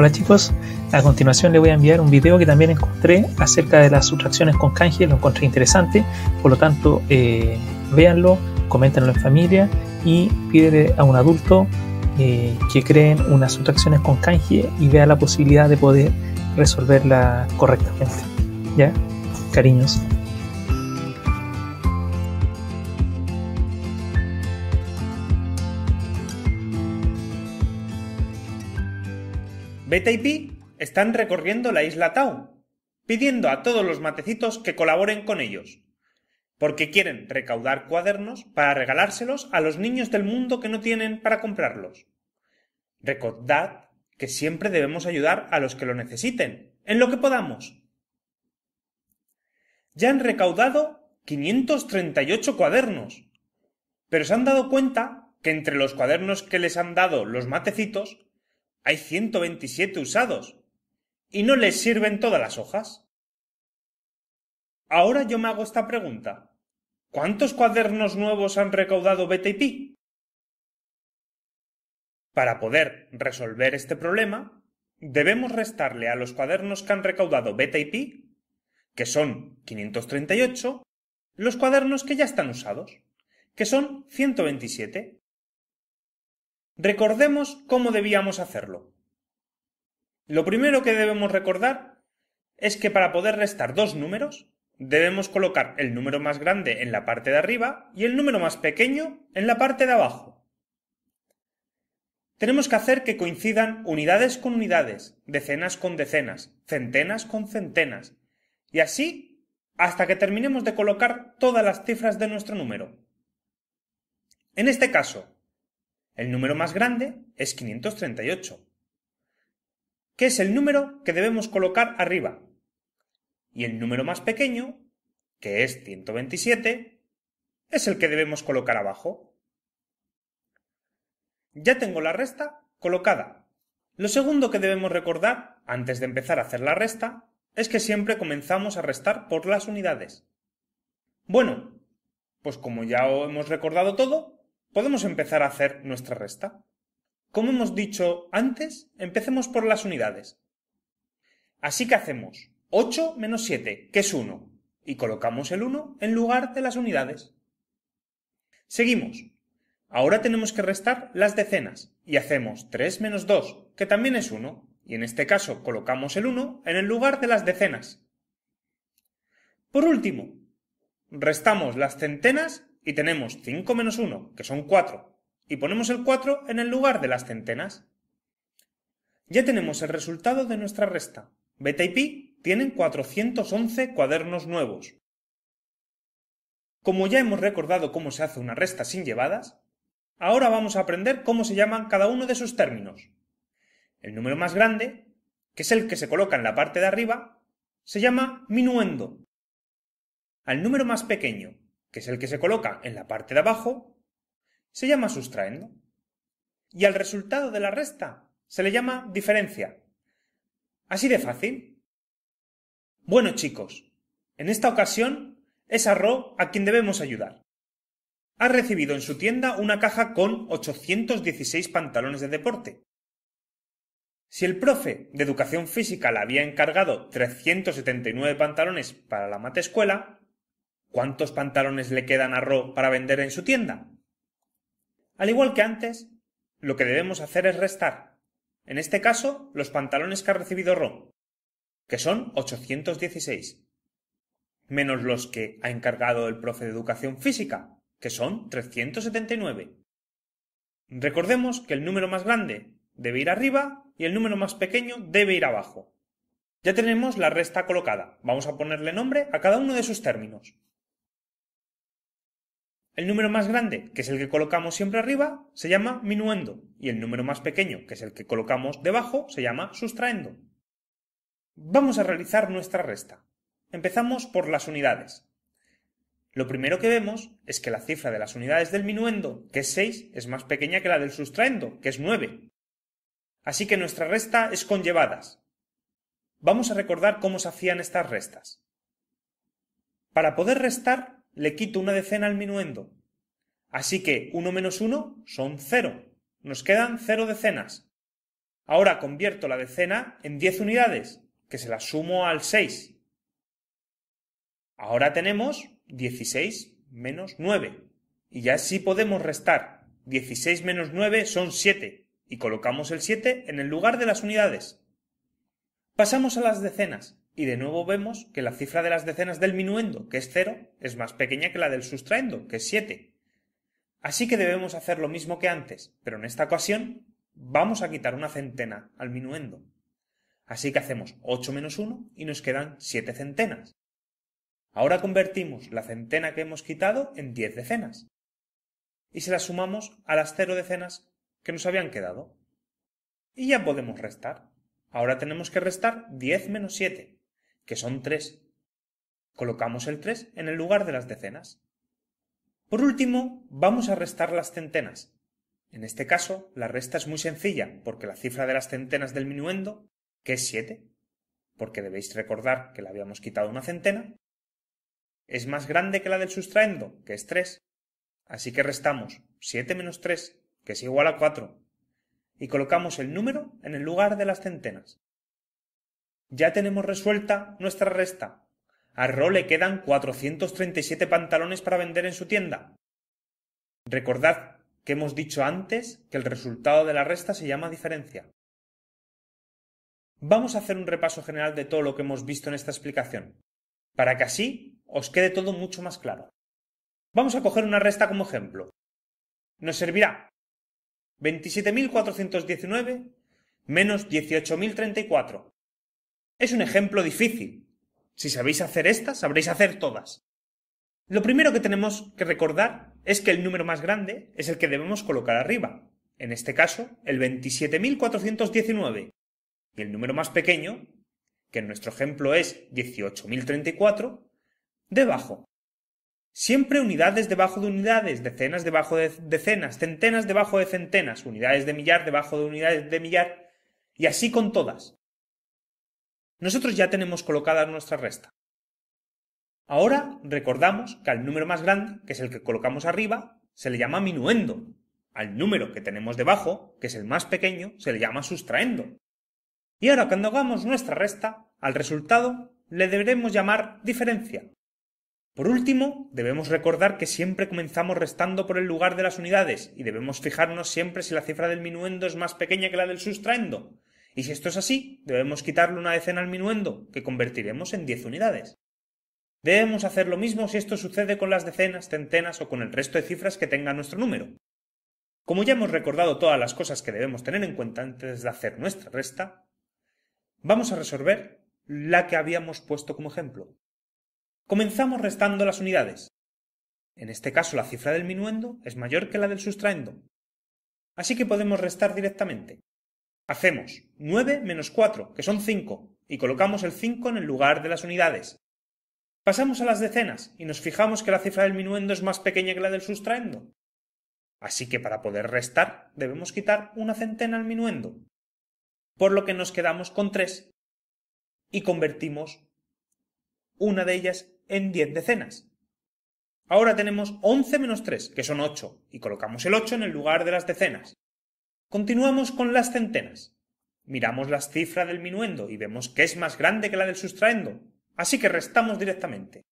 Hola chicos, a continuación les voy a enviar un video que también encontré acerca de las sustracciones con canje, lo encontré interesante, por lo tanto eh, véanlo, coméntenlo en familia y pídele a un adulto eh, que creen unas sustracciones con canje y vea la posibilidad de poder resolverla correctamente. ¿Ya? Cariños. Beta y Pi están recorriendo la isla Tau, pidiendo a todos los matecitos que colaboren con ellos, porque quieren recaudar cuadernos para regalárselos a los niños del mundo que no tienen para comprarlos. Recordad que siempre debemos ayudar a los que lo necesiten, en lo que podamos. Ya han recaudado 538 cuadernos, pero se han dado cuenta que entre los cuadernos que les han dado los matecitos hay 127 usados. ¿Y no les sirven todas las hojas? Ahora yo me hago esta pregunta. ¿Cuántos cuadernos nuevos han recaudado Beta y Pi? Para poder resolver este problema, debemos restarle a los cuadernos que han recaudado Beta y Pi, que son 538, los cuadernos que ya están usados, que son 127. Recordemos cómo debíamos hacerlo. Lo primero que debemos recordar es que para poder restar dos números, debemos colocar el número más grande en la parte de arriba y el número más pequeño en la parte de abajo. Tenemos que hacer que coincidan unidades con unidades, decenas con decenas, centenas con centenas, y así hasta que terminemos de colocar todas las cifras de nuestro número. En este caso, el número más grande es 538, que es el número que debemos colocar arriba. Y el número más pequeño, que es 127, es el que debemos colocar abajo. Ya tengo la resta colocada. Lo segundo que debemos recordar antes de empezar a hacer la resta es que siempre comenzamos a restar por las unidades. Bueno, pues como ya hemos recordado todo, podemos empezar a hacer nuestra resta. Como hemos dicho antes, empecemos por las unidades. Así que hacemos 8 menos 7, que es 1, y colocamos el 1 en lugar de las unidades. Seguimos. Ahora tenemos que restar las decenas y hacemos 3 menos 2, que también es 1, y en este caso colocamos el 1 en el lugar de las decenas. Por último, restamos las centenas y tenemos 5 menos 1, que son 4, y ponemos el 4 en el lugar de las centenas. Ya tenemos el resultado de nuestra resta. Beta y pi tienen 411 cuadernos nuevos. Como ya hemos recordado cómo se hace una resta sin llevadas, ahora vamos a aprender cómo se llaman cada uno de sus términos. El número más grande, que es el que se coloca en la parte de arriba, se llama minuendo. Al número más pequeño, que es el que se coloca en la parte de abajo, se llama sustraendo. Y al resultado de la resta se le llama diferencia. Así de fácil. Bueno, chicos, en esta ocasión es a Ro a quien debemos ayudar. Ha recibido en su tienda una caja con 816 pantalones de deporte. Si el profe de educación física le había encargado 379 pantalones para la mate escuela ¿Cuántos pantalones le quedan a Ro para vender en su tienda? Al igual que antes, lo que debemos hacer es restar, en este caso, los pantalones que ha recibido Ro, que son 816, menos los que ha encargado el profe de educación física, que son 379. Recordemos que el número más grande debe ir arriba y el número más pequeño debe ir abajo. Ya tenemos la resta colocada. Vamos a ponerle nombre a cada uno de sus términos. El número más grande, que es el que colocamos siempre arriba, se llama minuendo y el número más pequeño, que es el que colocamos debajo, se llama sustraendo. Vamos a realizar nuestra resta. Empezamos por las unidades. Lo primero que vemos es que la cifra de las unidades del minuendo, que es 6, es más pequeña que la del sustraendo, que es 9. Así que nuestra resta es con Vamos a recordar cómo se hacían estas restas. Para poder restar le quito una decena al minuendo. Así que 1 menos 1 son 0. Nos quedan 0 decenas. Ahora convierto la decena en 10 unidades, que se las sumo al 6. Ahora tenemos 16 menos 9. Y ya sí podemos restar. 16 menos 9 son 7. Y colocamos el 7 en el lugar de las unidades. Pasamos a las decenas. Y de nuevo vemos que la cifra de las decenas del minuendo, que es cero, es más pequeña que la del sustraendo, que es siete. Así que debemos hacer lo mismo que antes, pero en esta ocasión vamos a quitar una centena al minuendo. Así que hacemos 8 menos 1 y nos quedan 7 centenas. Ahora convertimos la centena que hemos quitado en 10 decenas. Y se la sumamos a las 0 decenas que nos habían quedado. Y ya podemos restar. Ahora tenemos que restar 10 menos 7 que son tres. Colocamos el 3 en el lugar de las decenas. Por último, vamos a restar las centenas. En este caso, la resta es muy sencilla, porque la cifra de las centenas del minuendo, que es 7, porque debéis recordar que le habíamos quitado una centena, es más grande que la del sustraendo, que es 3. Así que restamos 7 menos 3, que es igual a 4, y colocamos el número en el lugar de las centenas. Ya tenemos resuelta nuestra resta. A Ro le quedan 437 pantalones para vender en su tienda. Recordad que hemos dicho antes que el resultado de la resta se llama diferencia. Vamos a hacer un repaso general de todo lo que hemos visto en esta explicación, para que así os quede todo mucho más claro. Vamos a coger una resta como ejemplo. Nos servirá 27.419 menos 18.034 es un ejemplo difícil. Si sabéis hacer estas, sabréis hacer todas. Lo primero que tenemos que recordar es que el número más grande es el que debemos colocar arriba, en este caso el 27.419, y el número más pequeño, que en nuestro ejemplo es 18.034, debajo. Siempre unidades debajo de unidades, decenas debajo de decenas, centenas debajo de centenas, unidades de millar debajo de unidades de millar, y así con todas. Nosotros ya tenemos colocada nuestra resta. Ahora recordamos que al número más grande, que es el que colocamos arriba, se le llama minuendo. Al número que tenemos debajo, que es el más pequeño, se le llama sustraendo. Y ahora cuando hagamos nuestra resta, al resultado le deberemos llamar diferencia. Por último, debemos recordar que siempre comenzamos restando por el lugar de las unidades y debemos fijarnos siempre si la cifra del minuendo es más pequeña que la del sustraendo, y si esto es así, debemos quitarle una decena al minuendo, que convertiremos en diez unidades. Debemos hacer lo mismo si esto sucede con las decenas, centenas o con el resto de cifras que tenga nuestro número. Como ya hemos recordado todas las cosas que debemos tener en cuenta antes de hacer nuestra resta, vamos a resolver la que habíamos puesto como ejemplo. Comenzamos restando las unidades. En este caso la cifra del minuendo es mayor que la del sustraendo. Así que podemos restar directamente. Hacemos 9 menos 4, que son 5, y colocamos el 5 en el lugar de las unidades. Pasamos a las decenas y nos fijamos que la cifra del minuendo es más pequeña que la del sustraendo. Así que para poder restar debemos quitar una centena al minuendo, por lo que nos quedamos con 3 y convertimos una de ellas en 10 decenas. Ahora tenemos 11 menos 3, que son 8, y colocamos el 8 en el lugar de las decenas. Continuamos con las centenas. Miramos la cifra del minuendo y vemos que es más grande que la del sustraendo, así que restamos directamente.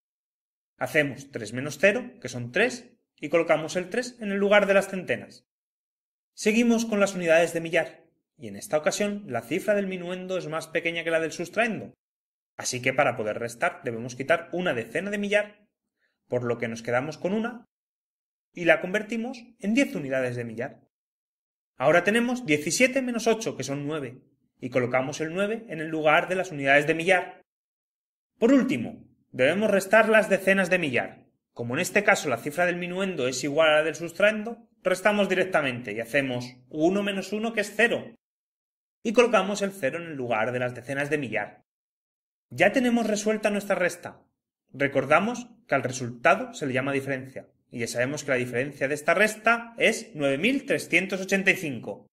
Hacemos 3 menos 0, que son 3, y colocamos el 3 en el lugar de las centenas. Seguimos con las unidades de millar, y en esta ocasión la cifra del minuendo es más pequeña que la del sustraendo, así que para poder restar debemos quitar una decena de millar, por lo que nos quedamos con una, y la convertimos en 10 unidades de millar. Ahora tenemos 17 menos 8, que son 9, y colocamos el 9 en el lugar de las unidades de millar. Por último, debemos restar las decenas de millar. Como en este caso la cifra del minuendo es igual a la del sustraendo, restamos directamente y hacemos 1 menos 1, que es 0, y colocamos el 0 en el lugar de las decenas de millar. Ya tenemos resuelta nuestra resta. Recordamos que al resultado se le llama diferencia. Y ya sabemos que la diferencia de esta resta es 9.385.